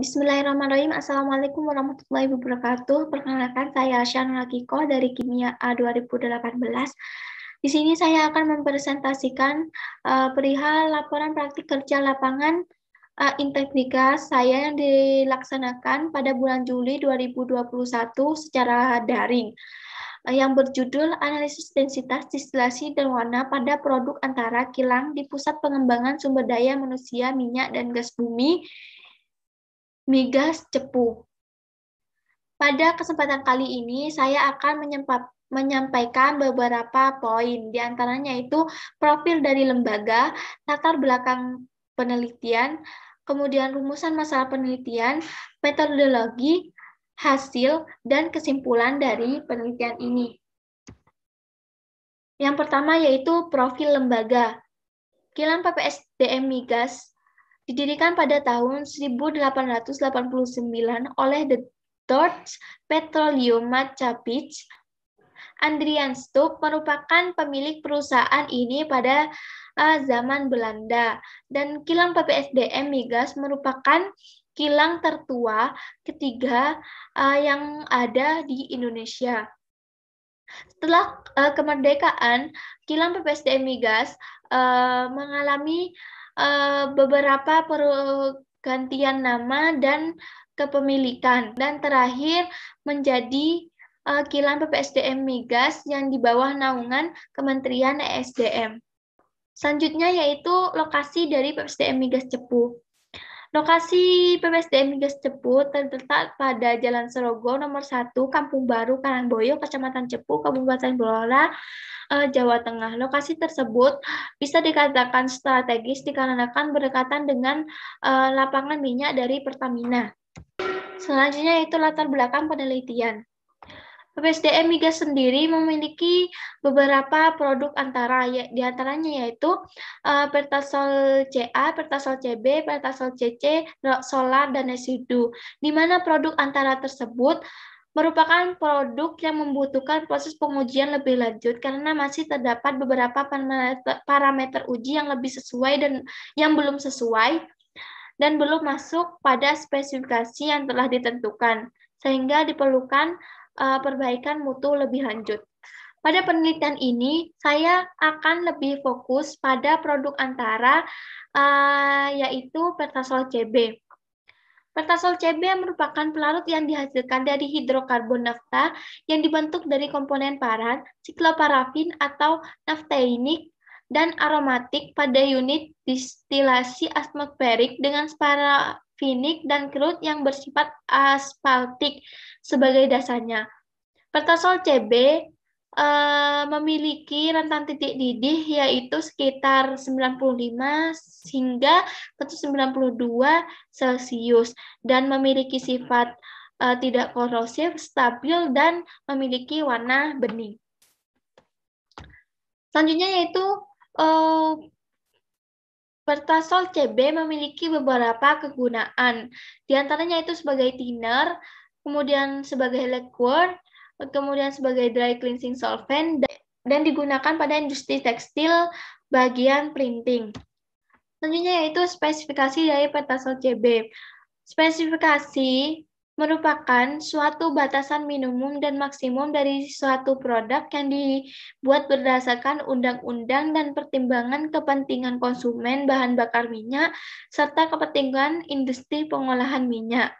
Bismillahirrahmanirrahim. Assalamualaikum warahmatullahi wabarakatuh. Perkenalkan saya Asyan Rakiko dari Kimia A 2018. Di sini saya akan mempresentasikan uh, perihal laporan praktik kerja lapangan uh, eh, Integriga saya yang dilaksanakan pada bulan Juli 2021 secara daring uh, yang berjudul Analisis Densitas Distilasi dan Warna pada Produk Antara Kilang di Pusat Pengembangan Sumber Daya Manusia Minyak dan Gas Bumi migas cepu. Pada kesempatan kali ini, saya akan menyempat menyampaikan beberapa poin, diantaranya itu profil dari lembaga, latar belakang penelitian, kemudian rumusan masalah penelitian, metodologi, hasil, dan kesimpulan dari penelitian ini. Yang pertama yaitu profil lembaga. Kilang PPSDM Migas didirikan pada tahun 1889 oleh The Dutch Petroleum Maccabich. Andrian Stubb merupakan pemilik perusahaan ini pada uh, zaman Belanda dan kilang PPSDM migas merupakan kilang tertua ketiga uh, yang ada di Indonesia. Setelah uh, kemerdekaan, kilang PPSDM migas uh, mengalami Eh, beberapa pergantian nama dan kepemilikan dan terakhir menjadi uh, kilang PPSDM migas yang di bawah naungan Kementerian ESDM. Selanjutnya yaitu lokasi dari PPSDM migas Cepu. Lokasi PPSDM Migas Cepu terletak pada Jalan Serogo nomor 1, Kampung Baru, Karangboyo, Kecamatan Cepu, Kabupaten Blora, eh, Jawa Tengah. Lokasi tersebut bisa dikatakan strategis dikarenakan berdekatan dengan eh, lapangan minyak dari Pertamina. Selanjutnya itu latar belakang penelitian. PPSDM Migas sendiri memiliki beberapa produk antara ya, diantaranya yaitu uh, Pertasol CA, Pertasol CB, Pertasol CC, Solar dan residu. Di mana produk antara tersebut merupakan produk yang membutuhkan proses pengujian lebih lanjut karena masih terdapat beberapa parameter uji yang lebih sesuai dan yang belum sesuai dan belum masuk pada spesifikasi yang telah ditentukan sehingga diperlukan uh, eh, perbaikan mutu lebih lanjut. Pada penelitian ini, saya akan lebih fokus pada produk antara, uh, yaitu pertasol CB. Pertasol CB merupakan pelarut yang dihasilkan dari hidrokarbon nafta yang dibentuk dari komponen paran, sikloparafin atau naftainik, dan aromatik pada unit distilasi atmosferik dengan finik, dan kerut yang bersifat aspaltik sebagai dasarnya. Pertasol CB eh, memiliki rentan titik didih yaitu sekitar 95 hingga 192 Celcius dan memiliki sifat eh, tidak korosif, stabil, dan memiliki warna bening. Selanjutnya yaitu eh, Pertasol CB memiliki beberapa kegunaan, di antaranya itu sebagai thinner, kemudian sebagai liquid, kemudian sebagai dry cleansing solvent, dan digunakan pada industri tekstil bagian printing. Selanjutnya yaitu spesifikasi dari pertasol CB. Spesifikasi merupakan suatu batasan minimum dan maksimum dari suatu produk yang dibuat berdasarkan undang-undang dan pertimbangan kepentingan konsumen bahan bakar minyak serta kepentingan industri pengolahan minyak.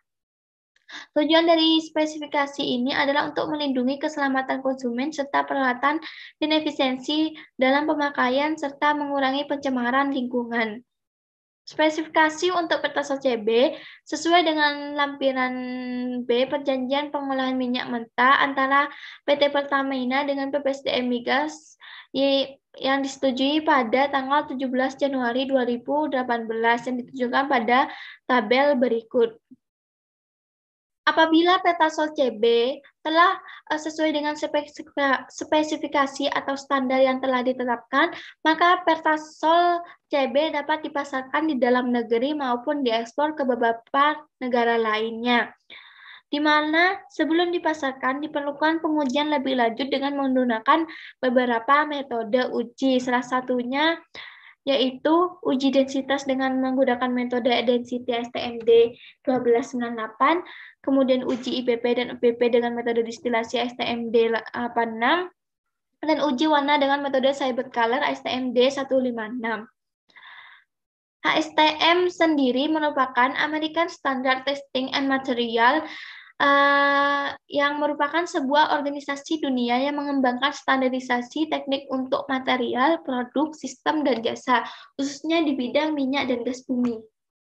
Tujuan dari spesifikasi ini adalah untuk melindungi keselamatan konsumen serta peralatan dan efisiensi dalam pemakaian serta mengurangi pencemaran lingkungan. Spesifikasi untuk PETA CB sesuai dengan lampiran B Perjanjian Pengolahan Minyak Mentah antara PT Pertamina dengan PPSDM Migas yang disetujui pada tanggal 17 Januari 2018 yang ditunjukkan pada tabel berikut. Apabila peta SOL CB telah eh, sesuai dengan spesifikasi atau standar yang telah ditetapkan, maka peta SOL CB dapat dipasarkan di dalam negeri maupun diekspor ke beberapa negara lainnya di mana sebelum dipasarkan diperlukan pengujian lebih lanjut dengan menggunakan beberapa metode uji, salah satunya yaitu uji densitas dengan menggunakan metode density STMD 1298, kemudian uji IPP dan UPP dengan metode distilasi STMD 86, dan uji warna dengan metode cyber Color STMD 156. HSTM sendiri merupakan American Standard Testing and Material Eh, yang merupakan sebuah organisasi dunia yang mengembangkan standarisasi teknik untuk material, produk, sistem, dan jasa, khususnya di bidang minyak dan gas bumi.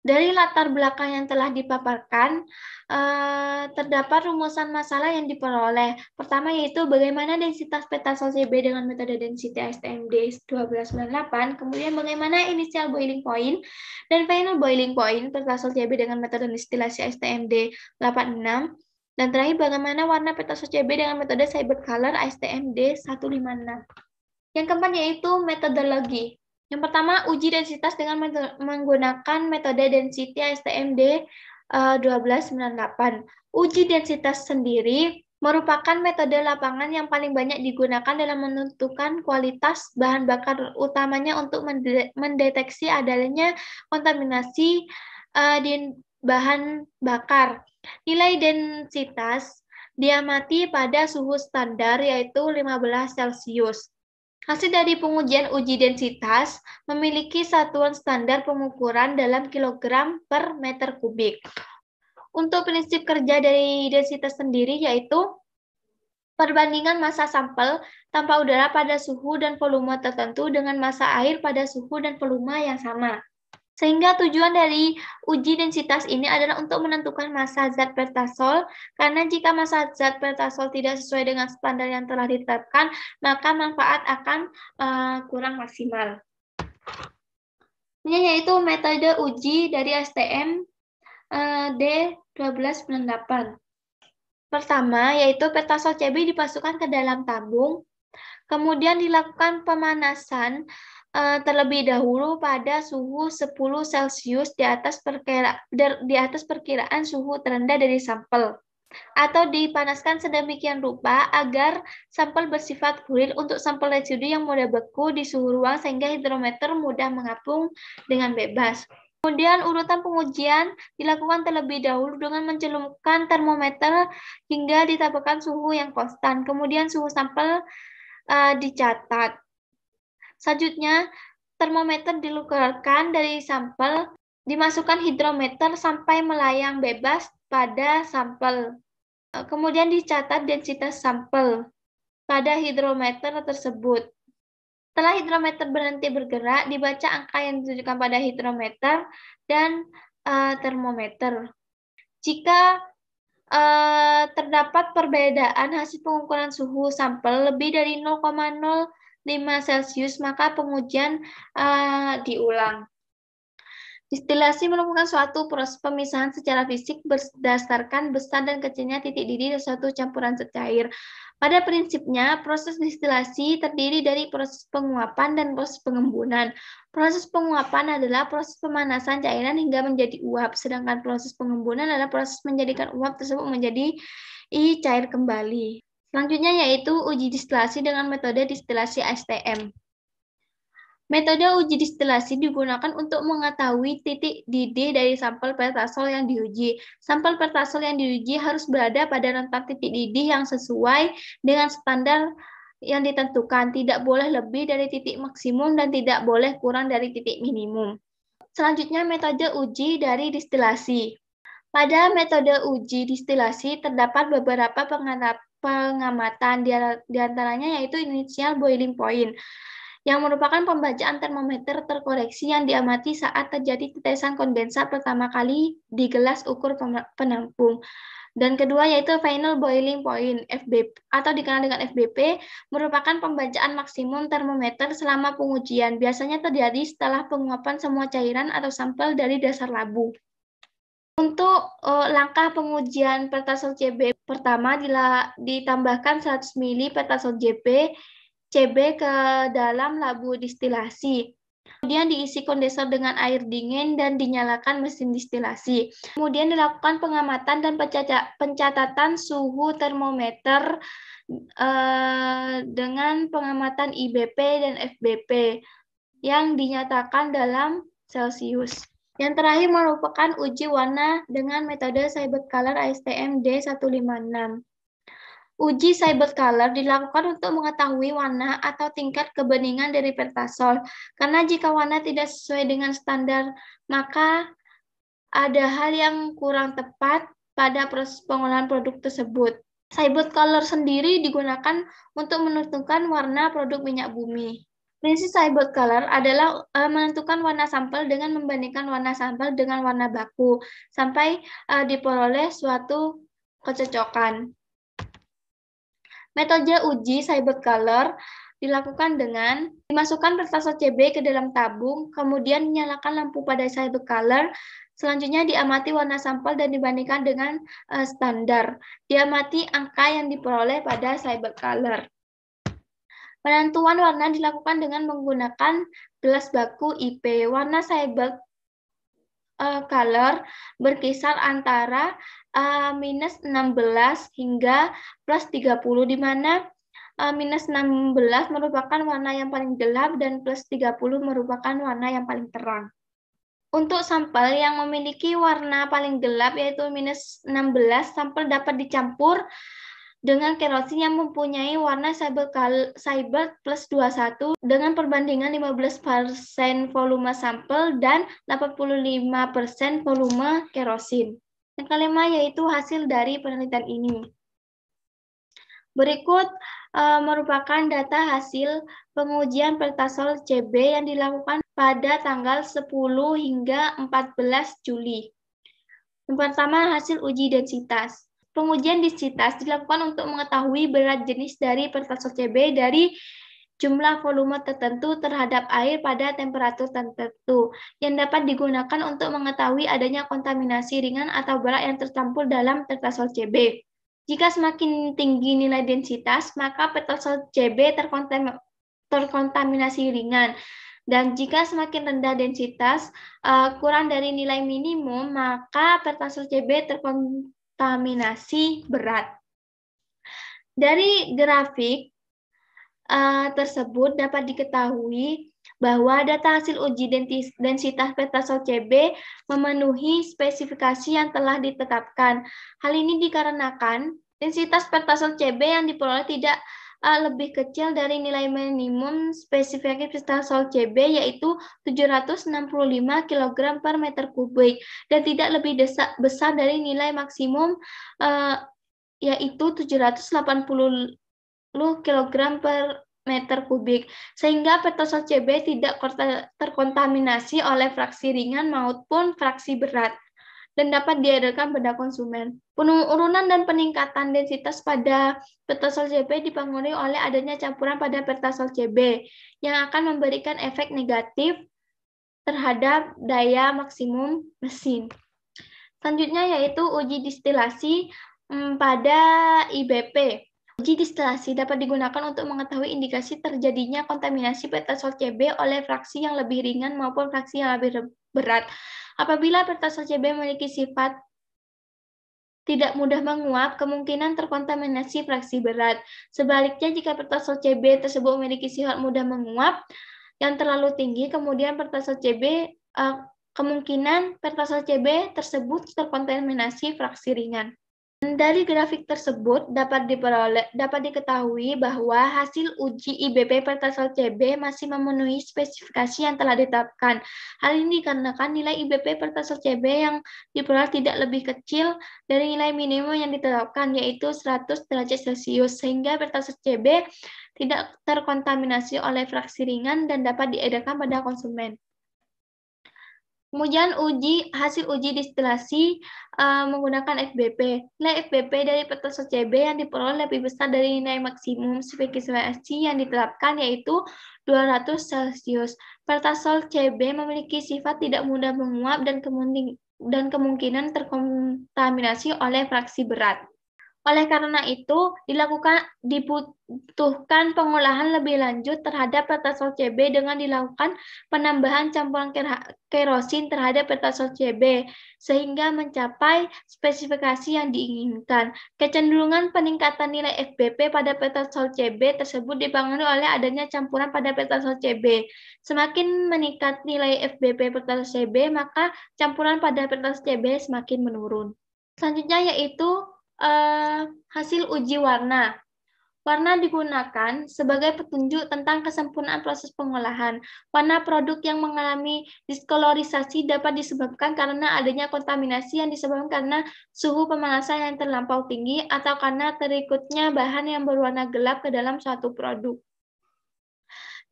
Dari latar belakang yang telah dipaparkan, eh, terdapat rumusan masalah yang diperoleh. Pertama yaitu bagaimana densitas peta sosial B dengan metode density STMD 1298, kemudian bagaimana inisial boiling point dan final boiling point peta B dengan metode distilasi STMD 86, dan terakhir bagaimana warna peta sosial B dengan metode cyber color STMD 156. Yang keempat yaitu metodologi. Yang pertama, uji densitas dengan menggunakan metode density STMD 1298. Eh, uji densitas sendiri merupakan metode lapangan yang paling banyak digunakan dalam menentukan kualitas bahan bakar utamanya untuk mendeteksi adanya kontaminasi eh, di bahan bakar. Nilai densitas diamati pada suhu standar yaitu 15 Celcius. Hasil dari pengujian uji densitas memiliki satuan standar pengukuran dalam kilogram per meter kubik. Untuk prinsip kerja dari densitas sendiri yaitu perbandingan massa sampel tanpa udara pada suhu dan volume tertentu dengan massa air pada suhu dan volume yang sama. Sehingga tujuan dari uji densitas ini adalah untuk menentukan massa zat pertasol, karena jika massa zat pertasol tidak sesuai dengan standar yang telah ditetapkan, maka manfaat akan uh, kurang maksimal. Ini yaitu metode uji dari STM uh, D1298. Pertama, yaitu pertasol CB dipasukkan ke dalam tabung, kemudian dilakukan pemanasan Eh, terlebih dahulu pada suhu 10 Celcius di atas perkira, di atas perkiraan suhu terendah dari sampel atau dipanaskan sedemikian rupa agar sampel bersifat fluid untuk sampel residu yang mudah beku di suhu ruang sehingga hidrometer mudah mengapung dengan bebas. Kemudian urutan pengujian dilakukan terlebih dahulu dengan mencelupkan termometer hingga ditabakan suhu yang konstan. Kemudian suhu sampel uh, dicatat. Selanjutnya, termometer dilukarkan dari sampel, dimasukkan hidrometer sampai melayang bebas pada sampel. Eh, kemudian dicatat densitas sampel pada hidrometer tersebut. Setelah hidrometer berhenti bergerak, dibaca angka yang ditunjukkan pada hidrometer dan uh, termometer. Jika uh, terdapat perbedaan hasil pengukuran suhu sampel lebih dari 5 Celcius, maka pengujian uh, diulang. Distilasi merupakan suatu proses pemisahan secara fisik berdasarkan besar dan kecilnya titik didih dari suatu campuran cair. Pada prinsipnya, proses distilasi terdiri dari proses penguapan dan proses pengembunan. Proses penguapan adalah proses pemanasan cairan hingga menjadi uap, sedangkan proses pengembunan adalah proses menjadikan uap tersebut menjadi cair kembali. Selanjutnya yaitu uji distilasi dengan metode distilasi STM. Metode uji distilasi digunakan untuk mengetahui titik didih dari sampel pertasol yang diuji. Sampel pertasol yang diuji harus berada pada rentang titik didih yang sesuai dengan standar yang ditentukan. Tidak boleh lebih dari titik maksimum dan tidak boleh kurang dari titik minimum. Selanjutnya metode uji dari distilasi. Pada metode uji distilasi terdapat beberapa pengamatan di diantaranya yaitu inisial boiling point yang merupakan pembacaan termometer terkoreksi yang diamati saat terjadi tetesan kondensat pertama kali di gelas ukur penampung. Dan kedua yaitu final boiling point FBP atau dikenal dengan FBP merupakan pembacaan maksimum termometer selama pengujian. Biasanya terjadi setelah penguapan semua cairan atau sampel dari dasar labu. Untuk uh, langkah pengujian Pertasol CB pertama dila, ditambahkan 100 ml Pertasol JP CB ke dalam labu distilasi. Kemudian diisi kondensor dengan air dingin dan dinyalakan mesin distilasi. Kemudian dilakukan pengamatan dan pencatatan suhu termometer uh, dengan pengamatan IBP dan FBP yang dinyatakan dalam Celsius. Yang terakhir merupakan uji warna dengan metode Cyber Color ASTM D156. Uji cyber color dilakukan untuk mengetahui warna atau tingkat kebeningan dari pentasol. Karena jika warna tidak sesuai dengan standar, maka ada hal yang kurang tepat pada proses pengolahan produk tersebut. Cyber color sendiri digunakan untuk menentukan warna produk minyak bumi. Prinsip cyborg color adalah uh, menentukan warna sampel dengan membandingkan warna sampel dengan warna baku sampai uh, diperoleh suatu kecocokan. Metode uji cyborg color dilakukan dengan dimasukkan kertas OCB ke dalam tabung, kemudian menyalakan lampu pada cyborg color, selanjutnya diamati warna sampel dan dibandingkan dengan uh, standar. Diamati angka yang diperoleh pada cyborg color. Penentuan warna dilakukan dengan menggunakan gelas baku IP. Warna cyber uh, color berkisar antara uh, minus 16 hingga plus 30, di mana uh, minus 16 merupakan warna yang paling gelap dan plus 30 merupakan warna yang paling terang. Untuk sampel yang memiliki warna paling gelap yaitu minus 16, sampel dapat dicampur dengan kerosin yang mempunyai warna cyber plus 21 dengan perbandingan 15% volume sampel dan 85% volume kerosin. Yang kelima yaitu hasil dari penelitian ini. Berikut e, merupakan data hasil pengujian pertasol CB yang dilakukan pada tanggal 10 hingga 14 Juli. Yang pertama, hasil uji densitas. Pengujian disitas dilakukan untuk mengetahui berat jenis dari pertas CB dari jumlah volume tertentu terhadap air pada temperatur tertentu yang dapat digunakan untuk mengetahui adanya kontaminasi ringan atau berat yang tercampur dalam kertas CB. Jika semakin tinggi nilai densitas, maka petosol CB terkontam terkontaminasi ringan. Dan jika semakin rendah densitas, eh, kurang dari nilai minimum, maka pertasol CB terkontaminasi kontaminasi berat. Dari grafik uh, tersebut dapat diketahui bahwa data hasil uji densitas petasol CB memenuhi spesifikasi yang telah ditetapkan. Hal ini dikarenakan densitas petasol CB yang diperoleh tidak A eh, lebih kecil dari nilai minimum spesifik kristal sol CB yaitu 765 kg per meter kubik dan tidak lebih besar dari nilai maksimum uh, yaitu 780 kg per meter kubik sehingga petrosol CB tidak terkontaminasi oleh fraksi ringan maupun fraksi berat dan dapat diadakan pada konsumen. Penurunan dan peningkatan densitas pada pertasol CB dipengaruhi oleh adanya campuran pada pertasol CB yang akan memberikan efek negatif terhadap daya maksimum mesin. Selanjutnya yaitu uji distilasi hmm, pada IBP. Uji distilasi dapat digunakan untuk mengetahui indikasi terjadinya kontaminasi petasol CB oleh fraksi yang lebih ringan maupun fraksi yang lebih berat. Apabila pertas CB memiliki sifat tidak mudah menguap, kemungkinan terkontaminasi fraksi berat. Sebaliknya, jika pertas CB tersebut memiliki sifat mudah menguap yang terlalu tinggi, kemudian pertas CB eh, kemungkinan pertas CB tersebut terkontaminasi fraksi ringan. Dari grafik tersebut dapat diperoleh dapat diketahui bahwa hasil uji IBP Pertasol CB masih memenuhi spesifikasi yang telah ditetapkan. Hal ini dikarenakan nilai IBP Pertasol CB yang diperoleh tidak lebih kecil dari nilai minimum yang ditetapkan yaitu 100 derajat Celcius sehingga Pertasol CB tidak terkontaminasi oleh fraksi ringan dan dapat diedarkan pada konsumen. Kemudian uji hasil uji distilasi uh, menggunakan FBP. Nilai FBP dari peta CB yang diperoleh lebih besar dari nilai maksimum spesifikasi yang diterapkan yaitu 200 Celcius. Pertasol CB memiliki sifat tidak mudah menguap dan kemungkinan terkontaminasi oleh fraksi berat. Oleh karena itu, dilakukan dibutuhkan pengolahan lebih lanjut terhadap pertasol CB dengan dilakukan penambahan campuran kerosin terhadap pertasol CB sehingga mencapai spesifikasi yang diinginkan. Kecenderungan peningkatan nilai FBP pada pertasol CB tersebut dipengaruhi oleh adanya campuran pada pertasol CB. Semakin meningkat nilai FBP pertasol CB, maka campuran pada pertasol CB semakin menurun. Selanjutnya yaitu uh, hasil uji warna. Warna digunakan sebagai petunjuk tentang kesempurnaan proses pengolahan. Warna produk yang mengalami diskolorisasi dapat disebabkan karena adanya kontaminasi yang disebabkan karena suhu pemanasan yang terlampau tinggi atau karena terikutnya bahan yang berwarna gelap ke dalam suatu produk.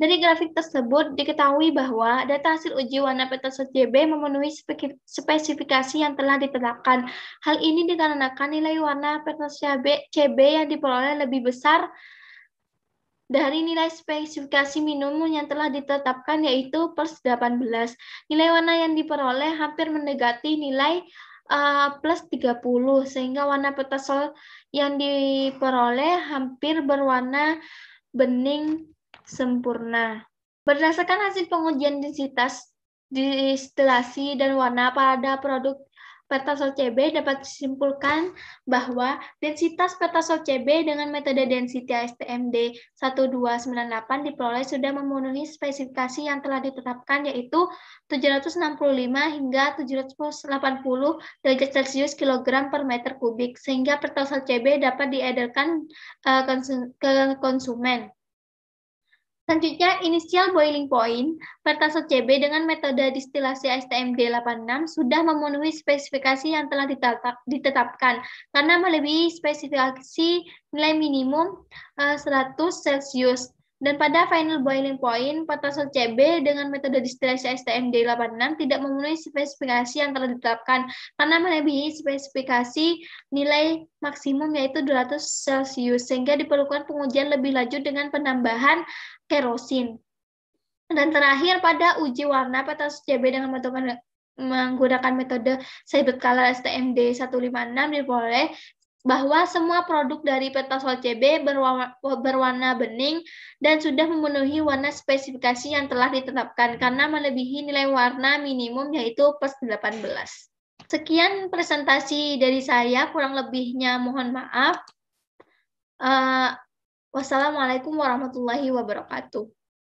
Dari grafik tersebut diketahui bahwa data hasil uji warna peta JB memenuhi spesifikasi yang telah ditetapkan. Hal ini dikarenakan nilai warna peta CB, yang diperoleh lebih besar dari nilai spesifikasi minimum yang telah ditetapkan yaitu plus 18. Nilai warna yang diperoleh hampir mendekati nilai uh, plus 30 sehingga warna petasol yang diperoleh hampir berwarna bening sempurna. Berdasarkan hasil pengujian densitas, distilasi, dan warna pada produk petasol CB dapat disimpulkan bahwa densitas petasol CB dengan metode density STMD 1298 diperoleh sudah memenuhi spesifikasi yang telah ditetapkan yaitu 765 hingga 780 derajat Celcius kilogram per meter kubik sehingga petasol CB dapat diedarkan eh, ke konsumen. Selanjutnya, inisial boiling point pertasot CB dengan metode distilasi STMD 86 sudah memenuhi spesifikasi yang telah ditetapkan karena melebihi spesifikasi nilai minimum 100 eh, Celsius. Dan pada final boiling point, potasel CB dengan metode distilasi STM D86 tidak memenuhi spesifikasi yang telah ditetapkan karena melebihi spesifikasi nilai maksimum yaitu 200 Celcius sehingga diperlukan pengujian lebih lanjut dengan penambahan kerosin. Dan terakhir pada uji warna potasel CB dengan metode menggunakan metode Seibert Color STMD 156 diperoleh bahwa semua produk dari Petasol CB berwarna, berwarna bening dan sudah memenuhi warna spesifikasi yang telah ditetapkan karena melebihi nilai warna minimum yaitu plus 18. Sekian presentasi dari saya, kurang lebihnya mohon maaf. Uh, wassalamualaikum warahmatullahi wabarakatuh.